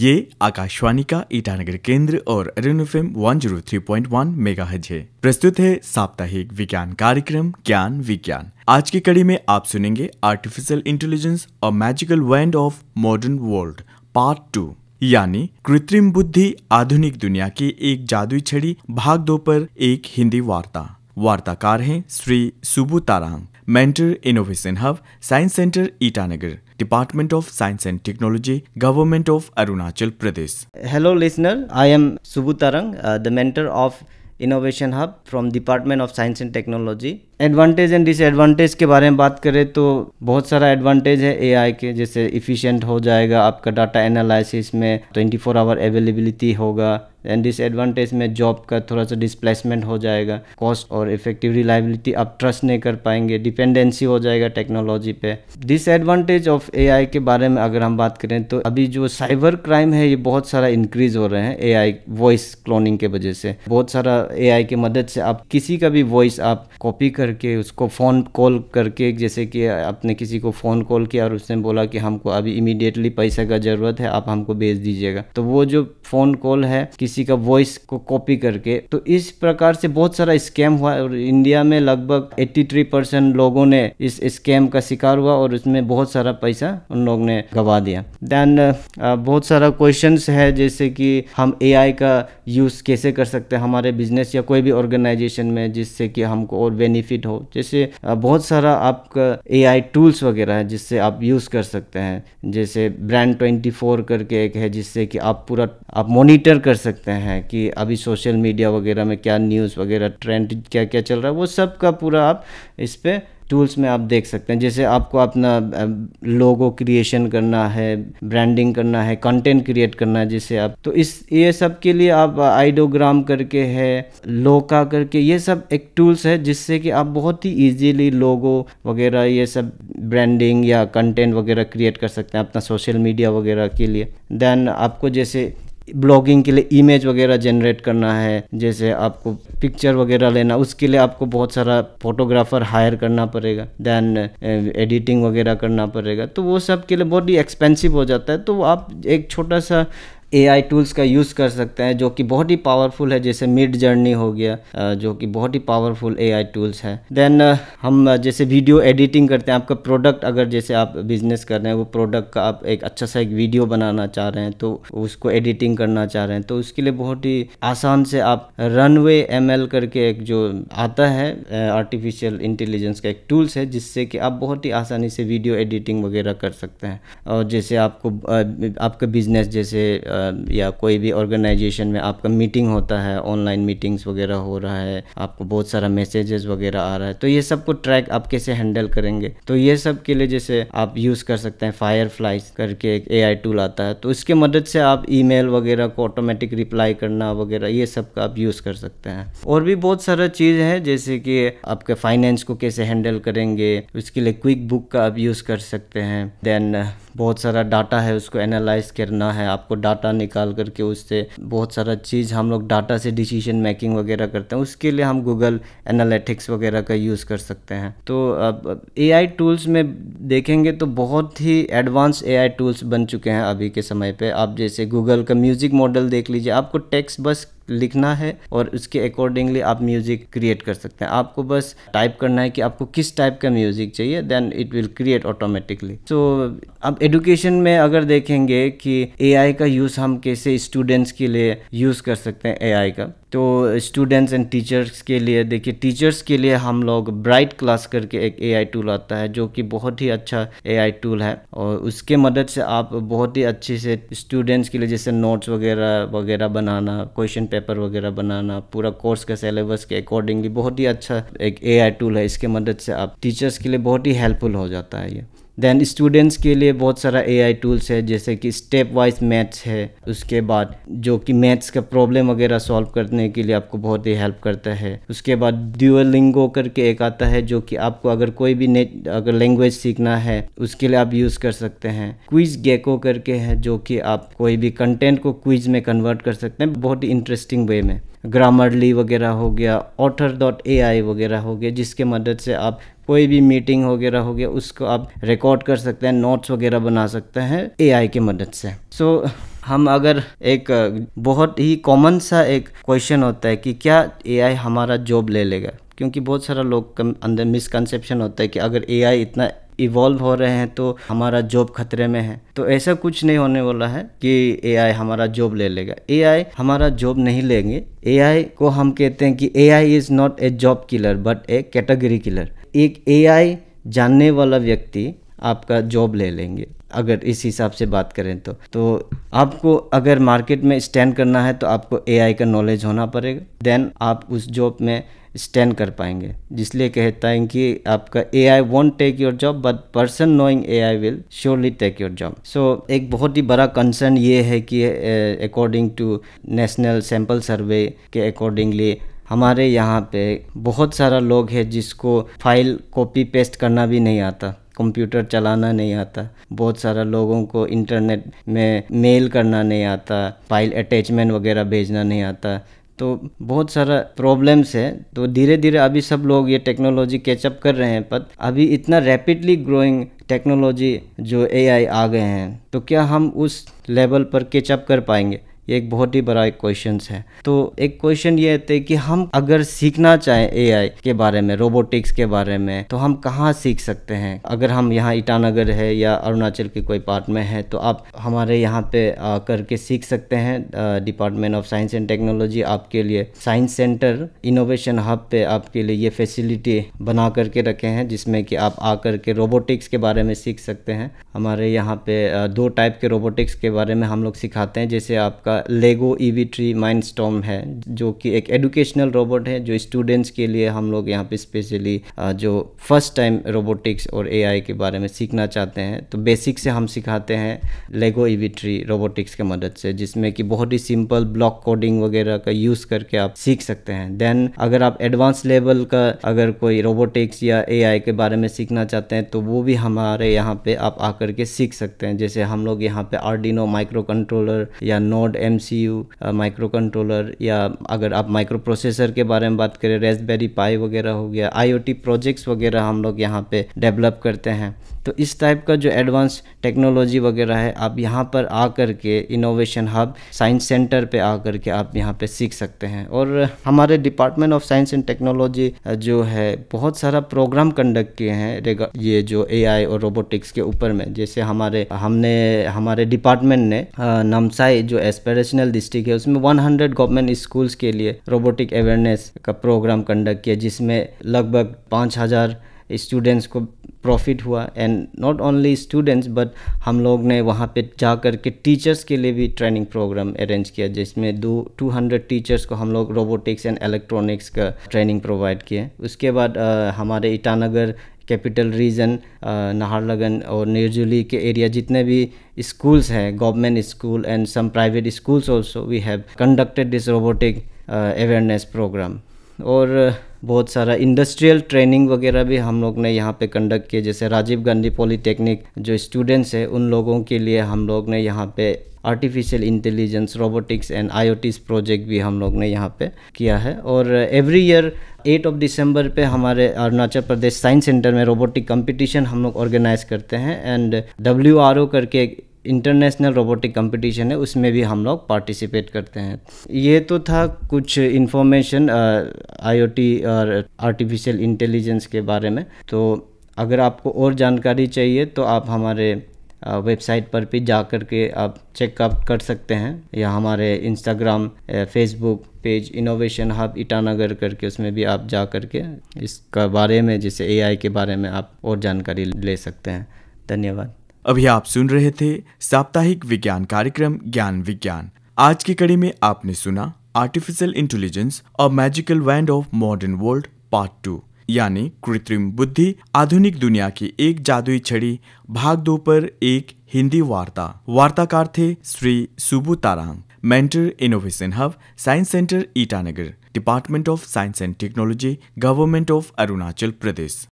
ये आकाशवाणी का ईटानगर केंद्र और Arun F M one zero three point one megahertz है प्रस्तुत है साप्ताहिक विज्ञान कार्यक्रम ज्ञान विज्ञान आज की कड़ी में आप सुनेंगे आर्टिफिशियल इंटेलिजेंस और magical wand of modern world part two यानी कृत्रिम बुद्धि आधुनिक दुनिया की एक जादुई छड़ी भाग दो पर एक हिंदी वार्ता वार्ताकार हैं Shri Subu Tarang mentor innovation hub science centre Itanagar Department of Science and Technology, Government of Arunachal Pradesh. Hello listener, I am Subhu Tarang, uh, the mentor of innovation hub from department of science and technology advantage and disadvantage के बारे में बात करें तो बहुत सारा advantage है आई के जैसे इफिशियंट हो जाएगा आपका डाटा एनालिसिस में 24 फोर आवर अवेलेबिलिटी होगा एंड डिसएडवांटेज में जॉब का थोड़ा सा डिस्प्लेसमेंट हो जाएगा कॉस्ट और इफेक्टिव रिलायबिलिटी आप ट्रस्ट नहीं कर पाएंगे डिपेंडेंसी हो जाएगा टेक्नोलॉजी पे डिसएडवांटेज ऑफ ए के बारे में अगर हम बात करें तो अभी जो साइबर क्राइम है ये बहुत सारा इंक्रीज हो रहे हैं ए वॉइस क्लोनिंग के वजह से बहुत सारा ए के मदद से आप किसी का भी वॉइस आप कॉपी करके उसको फ़ोन कॉल करके जैसे कि आपने किसी को फ़ोन कॉल किया और उसने बोला कि हमको अभी इमीडिएटली पैसा का ज़रूरत है आप हमको भेज दीजिएगा तो वो जो फ़ोन कॉल है किसी किसी का वॉइस को कॉपी करके तो इस प्रकार से बहुत सारा स्कैम हुआ और इंडिया में लगभग 83 परसेंट लोगों ने इस स्कैम का शिकार हुआ और इसमें बहुत सारा पैसा उन लोग ने गवा दिया देन बहुत सारा क्वेश्चन है जैसे कि हम ए का यूज़ कैसे कर सकते हैं हमारे बिजनेस या कोई भी ऑर्गेनाइजेशन में जिससे कि हमको और बेनिफिट हो जैसे बहुत सारा आपका ए टूल्स वगैरह है जिससे आप यूज़ कर सकते हैं जैसे ब्रांड 24 करके एक है जिससे कि आप पूरा आप मॉनिटर कर सकते सकते हैं कि अभी सोशल मीडिया वगैरह में क्या न्यूज़ वगैरह ट्रेंड क्या क्या चल रहा है वो सब का पूरा आप इस पर टूल्स में आप देख सकते हैं जैसे आपको अपना लोगो क्रिएशन करना है ब्रांडिंग करना है कंटेंट क्रिएट करना है जैसे आप तो इस ये सब के लिए आप आइडोग्राम करके है लोका करके ये सब एक टूल्स है जिससे कि आप बहुत ही इजीली लोगो वगैरह ये सब ब्रांडिंग या कंटेंट वगैरह क्रिएट कर सकते हैं अपना सोशल मीडिया वगैरह के लिए देन आपको जैसे ब्लॉगिंग के लिए इमेज वगैरह जनरेट करना है जैसे आपको पिक्चर वगैरह लेना उसके लिए आपको बहुत सारा फोटोग्राफर हायर करना पड़ेगा देन एडिटिंग eh, वगैरह करना पड़ेगा तो वो सब के लिए बहुत ही एक्सपेंसिव हो जाता है तो आप एक छोटा सा एआई टूल्स का यूज़ कर सकते हैं जो कि बहुत ही पावरफुल है जैसे मिड जर्नी हो गया जो कि बहुत ही पावरफुल एआई टूल्स है देन हम जैसे वीडियो एडिटिंग करते हैं आपका प्रोडक्ट अगर जैसे आप बिजनेस कर रहे हैं वो प्रोडक्ट का आप एक अच्छा सा एक वीडियो बनाना चाह रहे हैं तो उसको एडिटिंग करना चाह रहे हैं तो उसके लिए बहुत ही आसान से आप रन वे एम करके एक जो आता है आर्टिफिशियल इंटेलिजेंस का एक टूल्स है जिससे कि आप बहुत ही आसानी से वीडियो एडिटिंग वगैरह कर सकते हैं और जैसे आपको आपका बिजनेस जैसे या कोई भी ऑर्गेनाइजेशन में आपका मीटिंग होता है ऑनलाइन मीटिंग्स वगैरह हो रहा है आपको बहुत सारा मैसेजेस वगैरह आ रहा है तो ये सब को ट्रैक आप कैसे हैंडल करेंगे तो ये सब के लिए जैसे आप यूज़ कर सकते हैं फायर करके एक ए टूल आता है तो इसके मदद से आप ई वगैरह को ऑटोमेटिक रिप्लाई करना वगैरह ये सब का आप यूज़ कर सकते हैं और भी बहुत सारा चीज़ है जैसे कि आपके फाइनेंस को कैसे हैंडल करेंगे उसके लिए क्विक बुक का आप यूज़ कर सकते हैं देन बहुत सारा डाटा है उसको एनालाइज करना है आपको डाटा डाटा निकाल करके उससे बहुत सारा चीज़ हम लोग डाटा से डिसीजन मेकिंग वगैरह करते हैं उसके लिए हम गूगल एनालिटिक्स वगैरह का यूज़ कर सकते हैं तो अब ए टूल्स में देखेंगे तो बहुत ही एडवांस ए टूल्स बन चुके हैं अभी के समय पर आप जैसे गूगल का म्यूज़िक मॉडल देख लीजिए आपको टेक्स्ट बस लिखना है और उसके अकॉर्डिंगली आप म्यूज़िक क्रिएट कर सकते हैं आपको बस टाइप करना है कि आपको किस टाइप का म्यूज़िक चाहिए then it will create automatically so अब एडुकेशन में अगर देखेंगे कि ए का यूज़ हम कैसे स्टूडेंट्स के लिए यूज़ कर सकते हैं ए का तो स्टूडेंट्स एंड टीचर्स के लिए देखिए टीचर्स के लिए हम लोग ब्राइट क्लास करके एक ए टूल आता है जो कि बहुत ही अच्छा ए टूल है और उसके मदद से आप बहुत ही अच्छे से स्टूडेंट्स के लिए जैसे नोट्स वगैरह वगैरह बनाना क्वेश्चन पेपर पेपर वगैरह बनाना पूरा कोर्स के सिलेबस के अकॉर्डिंगली बहुत ही अच्छा एक ए टूल है इसके मदद से आप टीचर्स के लिए बहुत ही हेल्पफुल हो जाता है ये देन स्टूडेंट्स के लिए बहुत सारा ए आई टूल्स है जैसे कि स्टेप वाइज मैथ्स है उसके बाद जो कि मैथ्स का प्रॉब्लम वगैरह सॉल्व करने के लिए आपको बहुत ही हेल्प करता है उसके बाद ड्यूअलिंगो करके एक आता है जो कि आपको अगर कोई भी नेट अगर लैंग्वेज सीखना है उसके लिए आप यूज़ कर सकते हैं क्विज गेको करके है जो कि आप कोई भी कंटेंट को क्विज में कन्वर्ट कर सकते हैं बहुत ही इंटरेस्टिंग वे में ग्रामरली वगैरह हो गया ऑथर डॉट ए आई वगैरह हो गया जिसके मदद से आप कोई भी मीटिंग वगैरह हो गया उसको आप रिकॉर्ड कर सकते हैं नोट्स वगैरह बना सकते हैं आई की मदद से सो so, हम अगर एक बहुत ही कॉमन सा एक क्वेश्चन होता है कि क्या आई हमारा जॉब ले लेगा क्योंकि बहुत सारा लोग अंदर मिसकंसेप्शन होता है कि अगर आई इतना इवॉल्व हो रहे हैं तो हमारा जॉब खतरे में है तो ऐसा कुछ नहीं होने वाला है कि एआई हमारा जॉब ले लेगा एआई हमारा जॉब नहीं लेंगे एआई को हम कहते हैं कि AI is not a job killer but a category killer एक एआई जानने वाला व्यक्ति आपका जॉब ले लेंगे अगर इस हिसाब से बात करें तो तो आपको अगर मार्केट में स्टैंड करना है तो आपको एआई का नॉलेज होना पड़ेगा देन आप उस जॉब में स्टैंड कर पाएंगे जिसलिए कहता है कि आपका A I won't take your job but person knowing A I will surely take your job so एक बहुत ही बड़ा कंसर्न ये है कि according to national sample survey के अकॉर्डिंगली हमारे यहाँ पे बहुत सारा लोग है जिसको फाइल कॉपी पेस्ट करना भी नहीं आता कंप्यूटर चलाना नहीं आता बहुत सारा लोगों को इंटरनेट में मेल करना नहीं आता फाइल अटैचमेंट वगैरह भेजना नहीं आता तो बहुत सारा प्रॉब्लम्स है तो धीरे धीरे अभी सब लोग ये टेक्नोलॉजी कैचअप कर रहे हैं पर अभी इतना रैपिडली ग्रोइंग टेक्नोलॉजी जो एआई आ गए हैं तो क्या हम उस लेवल पर कैचअप कर पाएंगे ये एक बहुत ही बड़ा एक क्वेश्चन है तो एक क्वेश्चन ये थे कि हम अगर सीखना चाहें ए के बारे में रोबोटिक्स के बारे में तो हम कहाँ सीख सकते हैं अगर हम यहाँ ईटानगर है या अरुणाचल के कोई पार्ट में है तो आप हमारे यहाँ पे आ, करके सीख सकते हैं department of science and technology आपके लिए साइंस सेंटर इनोवेशन हब पे आपके लिए ये फैसिलिटी बना करके रखे हैं जिसमें कि आप आकर के रोबोटिक्स के बारे में सीख सकते हैं हमारे यहाँ पे दो टाइप के रोबोटिक्स के बारे में हम लोग सिखाते हैं जैसे आपका Lego EV three Mindstorm है जो कि एक एडुकेशनल रोबोट है जो स्टूडेंट्स के लिए हम लोग यहाँ पे स्पेशली जो फर्स्ट टाइम रोबोटिक्स और एआई के बारे में सीखना चाहते हैं तो बेसिक से हम सिखाते हैं लेगो ईवी ट्री रोबोटिक्स के मदद से जिसमें कि बहुत ही सिंपल ब्लॉक कोडिंग वगैरह का यूज़ करके आप सीख सकते हैं देन अगर आप एडवांस लेवल का अगर कोई रोबोटिक्स या ए के बारे में सीखना चाहते हैं तो वो भी हमारे यहाँ पे आप आकर के सीख सकते हैं जैसे हम लोग यहाँ पे आर्डिनो माइक्रो कंट्रोलर या node M C U micro controller या अगर आप माइक्रो प्रोसेसर के बारे में बात करें रेसबेरी पाई वगैरह हो गया आई ओ टी प्रोजेक्ट्स वगैरह हम लोग यहाँ पे डेवलप करते हैं तो इस टाइप का जो एडवांस टेक्नोलॉजी वगैरह है आप यहाँ पर आ कर के इनोवेशन हब साइंस सेंटर पे आ कर के आप यहाँ पे सीख सकते हैं और हमारे department of science and technology जो है बहुत सारा प्रोग्राम कंडक्ट किए हैं ये जो ए और रोबोटिक्स के ऊपर में जैसे हमारे हमने हमारे डिपार्टमेंट ने नमसाई जो एस्पिरेशनल डिस्ट्रिक्ट है उसमें वन गवर्नमेंट स्कूल्स के लिए रोबोटिक अवेयरनेस का प्रोग्राम कंडक्ट किया जिसमें लगभग हजार स्टूडेंट्स को प्रॉफिट हुआ and not only students but हम लोग ने वहाँ पे जा कर के टीचर्स के लिए भी ट्रेनिंग प्रोग्राम अरेंज किया जिसमें दो टू हंड्रेड टीचर्स को हम लोग रोबोटिक्स एंड इलेक्ट्रॉनिक्स का ट्रेनिंग प्रोवाइड किए उसके बाद आ, हमारे ईटानगर कैपिटल रीजन नाहरलगन और निर्जुली के एरिया जितने भी स्कूल्स हैं government school and some private schools also we have conducted this robotic awareness programme और uh, बहुत सारा इंडस्ट्रियल ट्रेनिंग वगैरह भी हम लोग ने यहाँ पे कंडक्ट किए जैसे राजीव गांधी पॉलीटेक्निक जो स्टूडेंट्स है उन लोगों के लिए हम लोग ने यहाँ पे artificial intelligence robotics and IoTs project भी हम लोग ने यहाँ पे किया है और every year eight of December पे हमारे अरुणाचल प्रदेश साइंस सेंटर में रोबोटिक कंपटीशन हम लोग ऑर्गेनाइज करते हैं एंड डब्ल्यू करके इंटरनेशनल रोबोटिक कंपटीशन है उसमें भी हम लोग पार्टिसिपेट करते हैं ये तो था कुछ इन्फॉर्मेशन आईओटी और आर्टिफिशियल इंटेलिजेंस के बारे में तो अगर आपको और जानकारी चाहिए तो आप हमारे वेबसाइट पर भी जा कर के आप चेकअप कर सकते हैं या हमारे Instagram Facebook page innovation hub Itanagar करके उसमें भी आप जा कर के इसका बारे में जैसे एआई के बारे में आप और जानकारी ले सकते हैं धन्यवाद अभी आप सुन रहे थे साप्ताहिक विज्ञान कार्यक्रम ज्ञान विज्ञान आज की कड़ी में आपने सुना आर्टिफिशियल इंटेलिजेंस और magical wand of modern world part two यानी कृत्रिम बुद्धि आधुनिक दुनिया की एक जादुई छड़ी भाग दो पर एक हिंदी वार्ता वार्ताकार थे Shri Subu Tarang mentor innovation hub science centre Itanagar department of science and technology government of Arunachal Pradesh